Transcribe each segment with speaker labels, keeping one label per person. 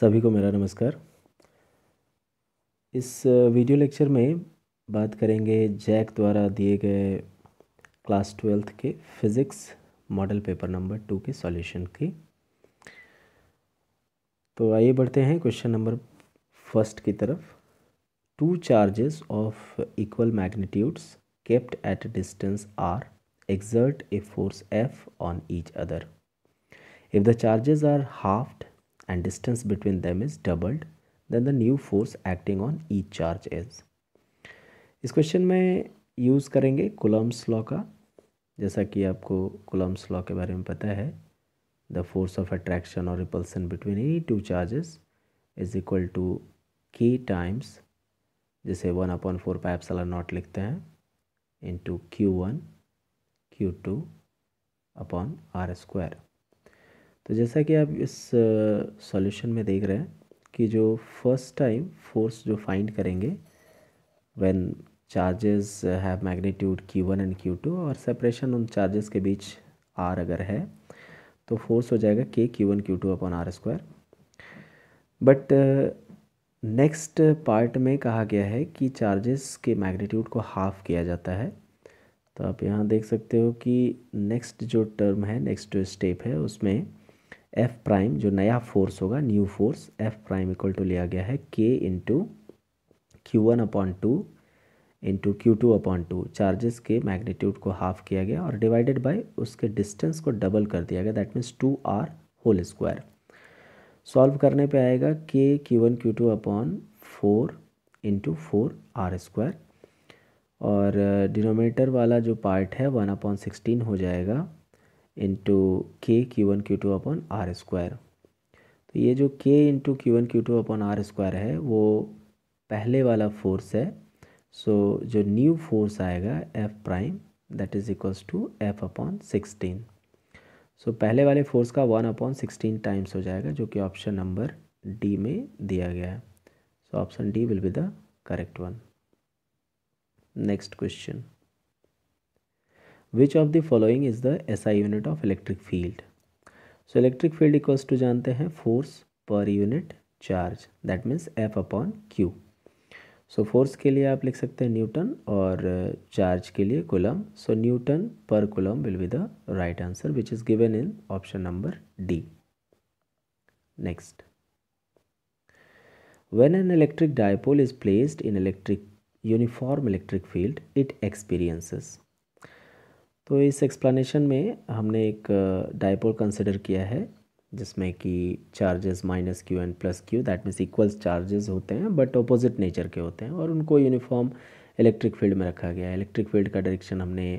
Speaker 1: सभी को मेरा नमस्कार इस वीडियो लेक्चर में बात करेंगे जैक द्वारा दिए गए क्लास ट्वेल्थ के physics model paper number two के सॉल्यूशन की तो आइए बढ़ते हैं क्वेश्चन नंबर फर्स्ट की तरफ two charges of equal magnitudes kept at distance R exert a force F on each other if the charges are halved and distance between them is doubled then the new force acting on each charge is इस question में use करेंगे Coulomb's law का जैसा कि आपको coulombs law के बारे में पता है द फोर्स ऑफ अट्रैक्शन और repulsion between any two charges is equal to K times जैसे one upon four pi epsilon naught लिखते हैं into Q one Q two upon R square तो जैसा कि आप इस सॉल्यूशन में देख रहे हैं कि जो फर्स्ट टाइम फोर्स जो फाइंड करेंगे when charges have magnitude Q one and Q two और सेपरेशन उन चार्जेस के बीच आर अगर है तो फोर्स हो जाएगा K Q one Q two upon R square but next part में कहा गया है कि चार्जेस के मैग्नीट्यूड को हाफ़ किया जाता है तो आप यहाँ देख सकते हो कि नेक्स्ट जो टर्म है नेक्स्ट जो स्टेप है उसमें एफ प्राइम जो नया फोर्स होगा new force F prime equal to लिया गया है K into Q one upon two into Q two upon two charges के मैग्नीट्यूड को हाफ किया गया और डिवाइडेड बाय उसके डिस्टेंस को डबल कर दिया गया that means two R whole square solve करने पे आएगा K Q one Q two upon four into four R square और डिनोमेटर uh, वाला जो पार्ट है वन अपॉन सिक्सटीन हो जाएगा into K Q one Q two upon R square तो ये जो K into Q one Q two upon R square है वो पहले वाला फोर्स है सो so, जो न्यू फोर्स आएगा F prime that is equals to F upon sixteen so पहले वाले फोर्स का वन अपॉन सिक्सटीन टाइम्स हो जाएगा जो कि ऑप्शन नंबर डी में दिया गया है so option D will be the correct one next question which of the following is the SI unit of electric field so electric field equals to जानते हैं force per unit charge that means F upon Q so force के लिए आप लिख सकते हैं newton और uh, charge के लिए coulomb. so newton per coulomb will be the right answer which is given in option number D next when an electric dipole is placed in electric uniform electric field it experiences तो इस explanation में हमने एक dipole uh, consider किया है जिसमें कि charges minus Q and plus Q that means equals charges होते हैं बट ऑपोजिट नेचर के होते हैं और उनको यूनिफॉर्म इलेक्ट्रिक फील्ड में रखा गया है इलेक्ट्रिक फील्ड का डायरेक्शन हमने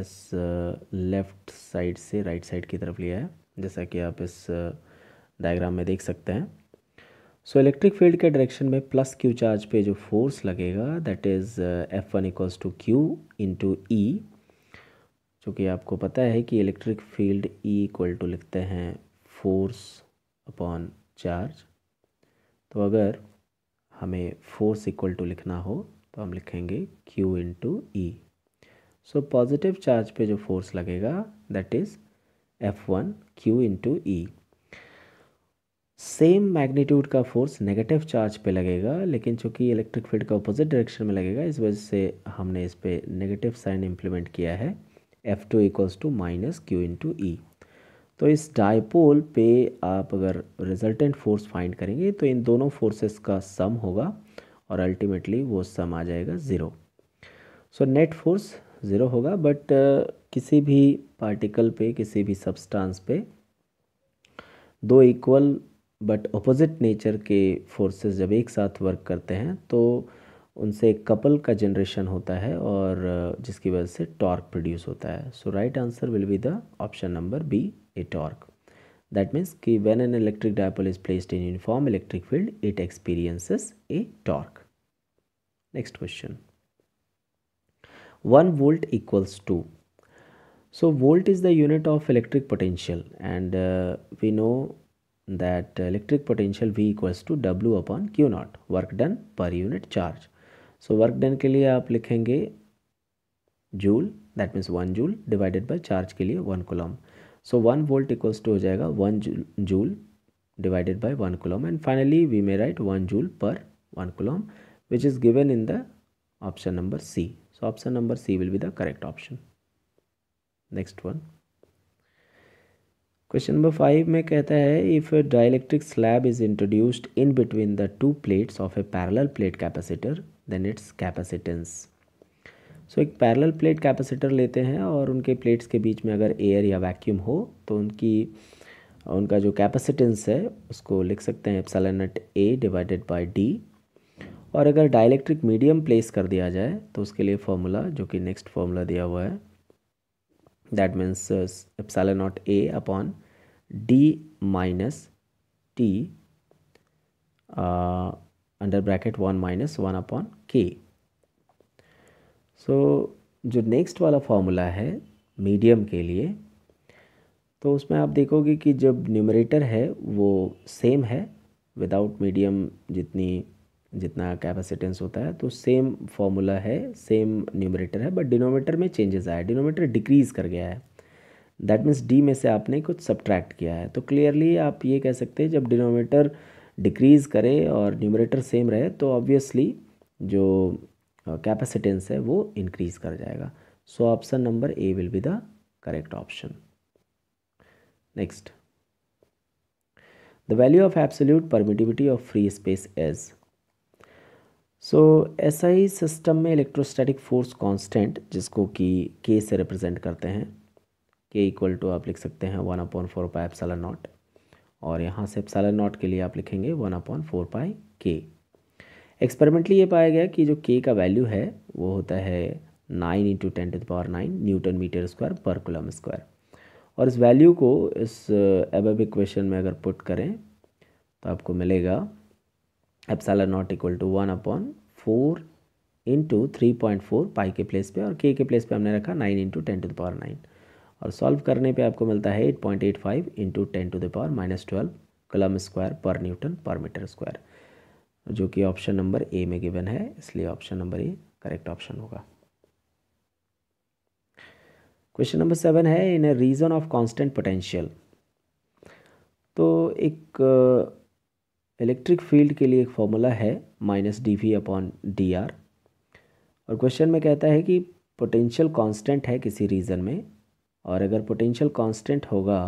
Speaker 1: इस लेफ़्ट uh, साइड से राइट right साइड की तरफ लिया है जैसा कि आप इस डायग्राम uh, में देख सकते हैं सो इलेक्ट्रिक फील्ड के डायरेक्शन में प्लस क्यू चार्ज पे जो फोर्स लगेगा that is F one equals to Q into E क्योंकि आपको पता है कि electric field E equal to लिखते हैं फोर्स अपॉन चार्ज तो अगर हमें फोर्स इक्वल टू लिखना हो तो हम लिखेंगे Q into E so positive charge पे जो फोर्स लगेगा that is F one Q into E same magnitude का फोर्स नेगेटिव चार्ज पे लगेगा लेकिन चूंकि इलेक्ट्रिक फील्ड का अपोजिट डायरेक्शन में लगेगा इस वजह से हमने इस पर नेगेटिव साइन इम्प्लीमेंट किया है F two equals to minus Q into E तो इस डायपोल पे आप अगर रिजल्टेंट फोर्स फाइंड करेंगे तो इन दोनों फोर्सेस का सम होगा और अल्टीमेटली वो सम आ जाएगा zero so net force zero होगा बट uh, किसी भी पार्टिकल पे किसी भी सब्सटेंस पे दो इक्वल बट अपोजिट नेचर के फोर्सेस जब एक साथ वर्क करते हैं तो उनसे एक कपल का जनरेशन होता है और जिसकी वजह से टॉर्क प्रोड्यूस होता है so right answer will be the option number B a torque that means कि when an electric dipole is placed in uniform electric field it experiences a torque next question one volt equals to so volt is the unit of electric potential and we know that electric potential V equals to W upon Q naught work done per unit charge so work done के लिए आप लिखेंगे joule that means one joule divided by charge के लिए one coulomb so one volt equals to हो जाएगा one joule divided by one coulomb and finally we may write one joule per one coulomb which is given in the option number C so option number C will be the correct option next one question number five में कहता है if dielectric slab is introduced in between the to plates of a parallel plate capacitor then its capacitance so एक parallel plate capacitor लेते हैं और उनके plates के बीच में अगर एयर या वैक्यूम हो तो उनकी उनका जो कैपेसिटेंस है उसको लिख सकते हैं epsilon naught A divided by D और अगर डाइलेक्ट्रिक मीडियम प्लेस कर दिया जाए तो उसके लिए फॉर्मूला जो कि नेक्स्ट फॉर्मूला दिया हुआ है that means epsilon naught A upon D minus T under bracket one minus one upon K so जो नेक्स्ट वाला फॉर्मूला है मीडियम के लिए तो उसमें आप देखोगे कि जब न्यूमरेटर है वो सेम है विदाउट मीडियम जितनी जितना कैपेसिटेंस होता है तो सेम फॉर्मूला है सेम न्यूमरेटर है बट डिनोमीटर में चेंजेस आया डिनोमीटर डिक्रीज़ कर गया है दैट मीन्स डी में से आपने कुछ सब्ट्रैक्ट किया है तो क्लियरली आप ये कह सकते हैं जब डिनोमीटर डिक्रीज़ करे और न्यूमरेटर सेम रहे तो ऑब्वियसली जो कैपेसिटेंस है वो इंक्रीज़ कर जाएगा so option number A will be the correct option next the value of absolute permittivity of free space as so ऐसा ही सिस्टम में इलेक्ट्रोस्टैटिक फोर्स कांस्टेंट जिसको कि के से रिप्रेजेंट करते हैं के इक्वल टू आप लिख सकते हैं one upon four pi epsilon naught और यहाँ से एप्साला नॉट के लिए आप लिखेंगे वन अपॉन फोर पाई के एक्सपेरिमेंटली ये पाया गया कि जो के का वैल्यू है वो होता है nine into ten to the power nine newton metre square per coulomb square और इस वैल्यू को इस एबब uh, इक्वेशन में अगर पुट करें तो आपको मिलेगा epsilon naught equal to one upon four into three point four pi के प्लेस पे और के के प्लेस पे हमने रखा nine into ten to power nine और सॉल्व करने पे आपको मिलता है 8.85 point eight five into ten to the power minus twelve coulomb square per newton per metre square जो कि ऑप्शन नंबर ए में गिवन है इसलिए option number A correct option होगा क्वेश्चन नंबर सेवन है in a region of constant potential तो एक electric uh, field के लिए एक फॉर्मूला है minus D V upon D R और क्वेश्चन में कहता है कि पोटेंशियल कांस्टेंट है किसी रीजन में और अगर पोटेंशियल कांस्टेंट होगा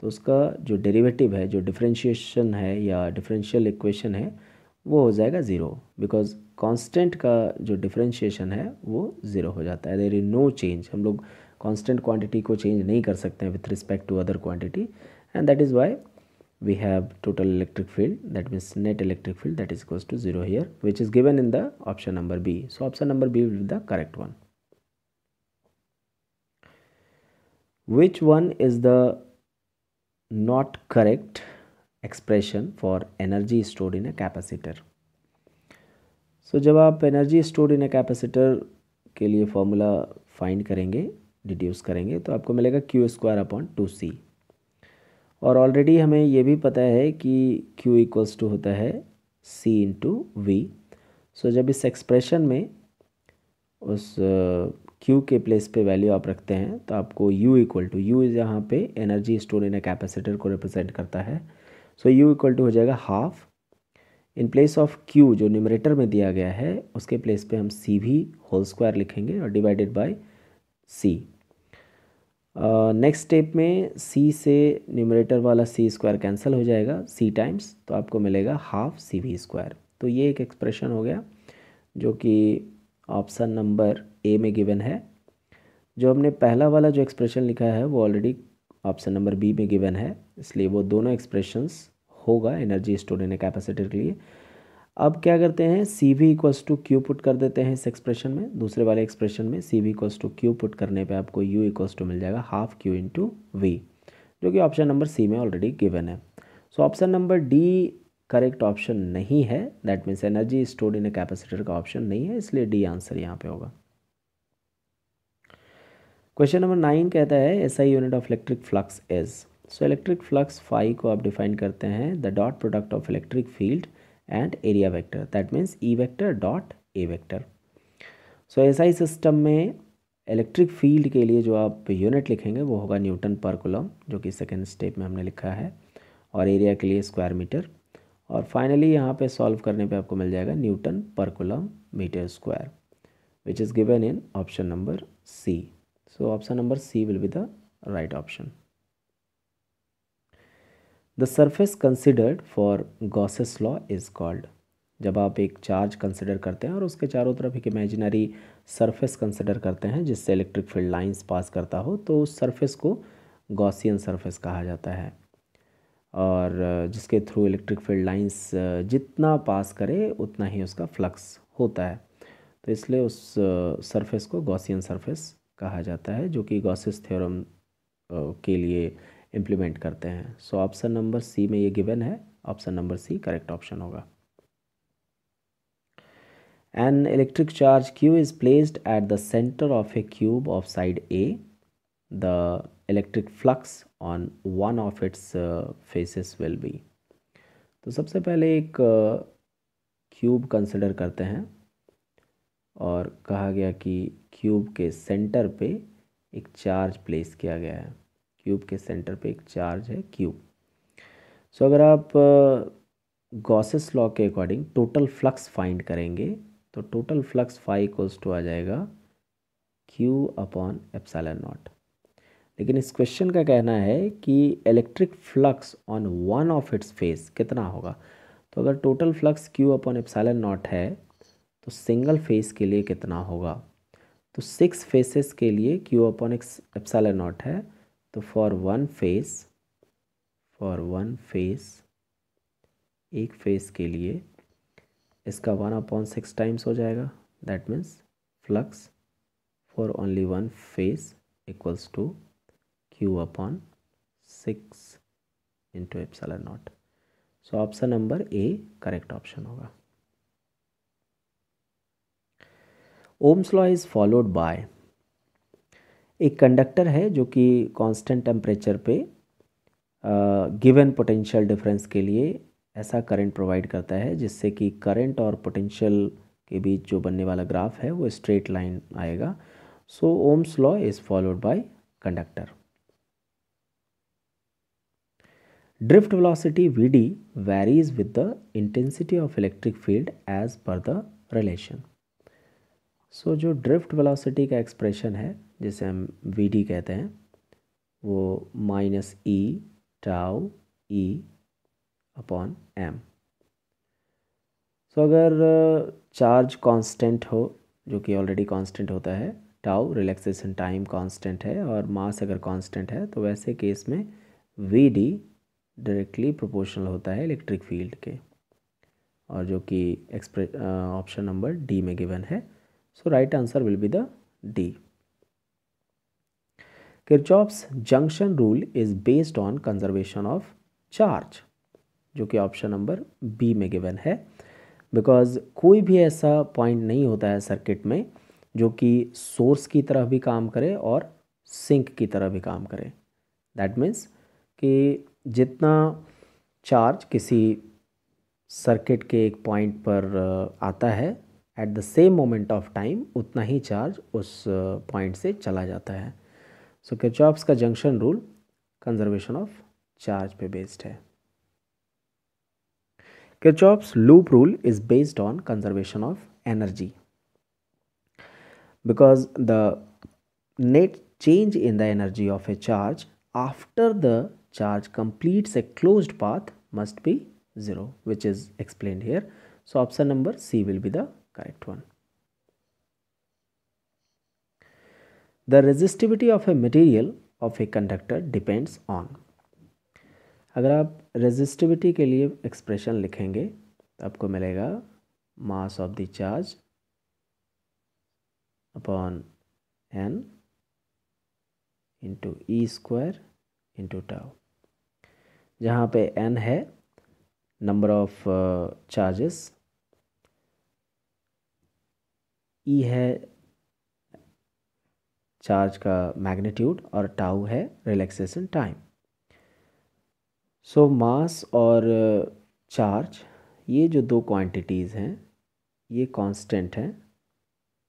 Speaker 1: तो उसका जो डेरिवेटिव है जो डिफरेंशिएशन है या डिफरेंशियल इक्वेशन है वो हो जाएगा ज़ीरो बिकॉज कांस्टेंट का जो डिफरेंशिएशन है वो ज़ीरो हो जाता है देर इज नो चेंज हम लोग कांस्टेंट क्वांटिटी को चेंज नहीं कर सकते हैं with respect to other quantity and that is why we have total electric field that means net electric field that is equals to zero here which is given in the option number B. So option number B will be the correct one. Which one is the not correct expression for energy store in a capacitor so जब आप energy store in a capacitor के लिए formula find करेंगे deduce करेंगे तो आपको मिलेगा Q square upon two C और ऑलरेडी हमें यह भी पता है कि क्यू इक्वल्स टू होता है सी इन टू वी सो जब इस एक्सप्रेशन में उस क्यू के प्लेस पे वैल्यू आप रखते हैं तो आपको U equal to U is यहाँ पे energy store in a capacitor को रिप्रेजेंट करता है सो यू इक्वल टू हो जाएगा half in place of Q जो न्यूमरेटर में दिया गया है उसके प्लेस पे हम सी भी होल स्क्वायर लिखेंगे और divided by C next step में सी से न्यूमरेटर वाला सी स्क्वायर कैंसिल हो जाएगा सी टाइम्स तो आपको मिलेगा हाफ सी वी स्क्वायर तो ये एक एक्सप्रेशन हो गया जो कि ऑप्शन नंबर ए में गिवन है जो हमने पहला वाला जो एक्सप्रेशन लिखा है वो ऑलरेडी ऑप्शन नंबर बी में गिवन है इसलिए वो दोनों एक्सप्रेशंस होगा एनर्जी स्टोर इन कैपेसिटर के लिए अब क्या करते हैं C V equals to Q put कर देते हैं इस एक्सप्रेशन में दूसरे वाले एक्सप्रेशन में C V equals to Q put करने पे आपको यू इक्वल्स टू मिल जाएगा हाफ क्यू इंटू वी जो कि ऑप्शन नंबर सी में ऑलरेडी गिवन है so option number D correct option नहीं है that means energy stored in a capacitor का ऑप्शन नहीं है इसलिए डी आंसर यहाँ पे होगा क्वेश्चन नंबर नाइन कहता है S I unit of electric flux as so electric flux phi को आप डिफाइन करते हैं the dot product of electric field and area vector that means E vector dot A vector so S I system में electric field के लिए जो आप unit लिखेंगे वो होगा न्यूटन पर कुलम जो कि सेकेंड स्टेप में हमने लिखा है और एरिया के लिए स्क्वायर मीटर और फाइनली यहाँ पे सॉल्व करने पे आपको मिल जाएगा न्यूटन पर coulomb metre square which is given in option number C So option number C will be the right option. The surface considered for Gauss's law is called जब आप एक चार्ज कंसिडर करते हैं और उसके चारों तरफ एक इमेजिनरी सरफेस कंसिडर करते हैं जिससे इलेक्ट्रिक फील्ड लाइंस पास करता हो तो उस सरफेस को गॉसियन सरफेस कहा जाता है और जिसके थ्रू इलेक्ट्रिक फील्ड लाइंस जितना पास करे उतना ही उसका फ्लक्स होता है तो इसलिए उस सरफेस को गॉसियन सरफेस कहा जाता है जो कि गॉसिस थ्योरम के लिए इम्प्लीमेंट करते हैं सो ऑप्शन नंबर सी में ये गिवन है option number C correct option होगा an electric charge Q is placed at the centre of a cube of side a the electric flux on one of its faces will be तो सबसे पहले एक cube consider करते हैं और कहा गया कि क्यूब के सेंटर पे एक चार्ज प्लेस किया गया है क्यूब के सेंटर पे एक चार्ज है क्यूब सो अगर आप गॉसेस लॉ के अकॉर्डिंग टोटल फ्लक्स फाइंड करेंगे तो total flux phi equals to आ जाएगा क्यू अपॉन एप्साला नॉट लेकिन इस क्वेश्चन का कहना है कि electric flux on one of its face कितना होगा तो अगर total flux Q upon epsilon naught है तो सिंगल फेस के लिए कितना होगा तो सिक्स फेसेस के लिए Q upon x epsilon naught है तो for one face for one face एक फेस के लिए इसका वन अपॉन सिक्स टाइम्स हो जाएगा that means flux for only one face equals to Q upon six into epsilon naught so option number A correct option होगा Ohm's law is followed by एक conductor है जो कि constant temperature पे given potential difference के लिए ऐसा current provide करता है जिससे कि करंट और पोटेंशियल के बीच जो बनने वाला ग्राफ है वो स्ट्रेट लाइन आएगा so Ohm's law is followed by conductor velocity V D varies with the intensity of electric field as per the relation so so, जो ड्रिफ्ट वेलोसिटी का एक्सप्रेशन है जिसे हम वी डी कहते हैं वो minus E tau E upon M so अगर charge uh, constant हो जो कि ऑलरेडी कांस्टेंट होता है टाओ रिलैक्सेशन टाइम कांस्टेंट है और मास अगर कांस्टेंट है तो वैसे केस में वी डी डायरेक्टली प्रोपोर्शनल होता है इलेक्ट्रिक फील्ड के और जो कि एक्सप्रे ऑप्शन नंबर डी में गिवन है so right answer will be the D Kirchhoff's junction rule is based on conservation of charge जो कि ऑप्शन नंबर बी में गिवन है बिकॉज कोई भी ऐसा पॉइंट नहीं होता है सर्किट में जो कि सोर्स की तरह भी काम करे और सिंक की तरह भी काम करे दैट मीन्स कि जितना चार्ज किसी सर्किट के एक पॉइंट पर आता है at the same moment of time उतना ही चार्ज उस पॉइंट uh, से चला जाता है सो क्रचॉप्स का junction rule conservation of charge पे बेस्ड है Kirchhoff's loop rule is based on conservation of energy because the net change in the energy of a charge after the charge completes a close path must be zero which is explain here so option number C will be the right one the resistivity of a material of a conductor depends on अगर आप resistivity के लिए expression लिखेंगे तो आपको मिलेगा mass of the charge upon N into E square into tau जहाँ पे एन है number of charges E e है चार्ज का मैग्नीट्यूड और टाउ है रिलैक्सेशन टाइम सो मास और चार्ज uh, ये जो दो क्वांटिटीज़ हैं ये कांस्टेंट हैं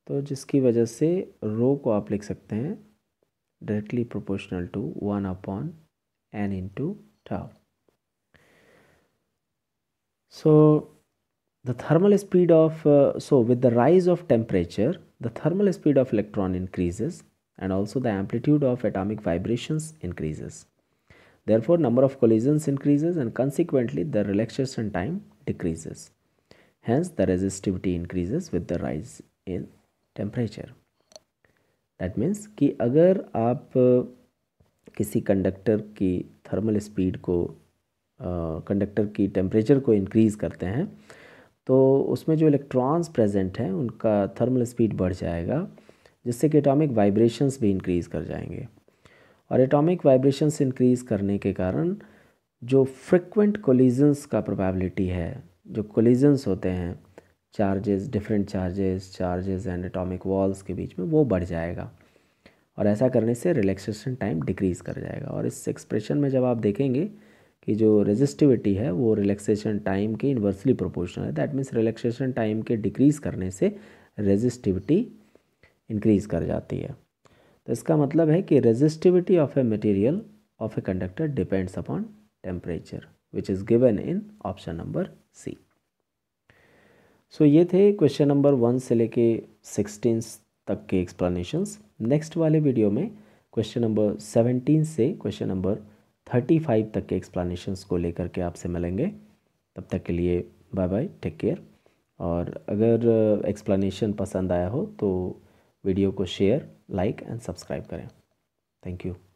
Speaker 1: तो जिसकी वजह से रो को आप लिख सकते हैं directly proportional to one upon N into tau so the thermal speed of uh, so with the rise of temperature the thermal speed of electron increases and also the amplitude of atomic vibrations increases therefore number of collisions increases and consequently the relaxation time decreases hence the resistivity increases with the rise in temperature that means कि अगर आप किसी conductor की thermal speed को uh, conductor की temperature को increase करते हैं तो उसमें जो इलेक्ट्रॉन्स प्रेजेंट हैं उनका थर्मल स्पीड बढ़ जाएगा जिससे कि एटॉमिक वाइब्रेशंस भी इंक्रीज़ कर जाएंगे और एटॉमिक वाइब्रेशंस इंक्रीज़ करने के कारण जो फ्रिक्वेंट कोलिजन्स का प्रोबेबिलिटी है जो कोलिजन्स होते हैं charges different charges charges and atomic walls के बीच में वो बढ़ जाएगा और ऐसा करने से रिलैक्सेशन टाइम डिक्रीज़ कर जाएगा और इस एक्सप्रेशन में जब आप देखेंगे कि जो रेजिस्टिविटी है वो रिलैक्सेशन टाइम के इन्वर्सली प्रोपोर्शनल है दैट मीन्स रिलैक्सेशन टाइम के डिक्रीज़ करने से रेजिस्टिविटी इंक्रीज़ कर जाती है तो इसका मतलब है कि resistivity of a material of a conductor depends upon temperature which is given in option number C so ये थे क्वेश्चन नंबर वन से लेके सिक्सटीन तक के एक्सप्लेनेशंस नेक्स्ट वाले वीडियो में क्वेश्चन नंबर सेवेंटीन से क्वेश्चन नंबर थर्टी फाइव तक के एक्सप्लानेशंस को लेकर के आपसे मिलेंगे तब तक के लिए बाय बाय टेक केयर और अगर एक्सप्लानीशन uh, पसंद आया हो तो वीडियो को शेयर लाइक एंड सब्सक्राइब करें थैंक यू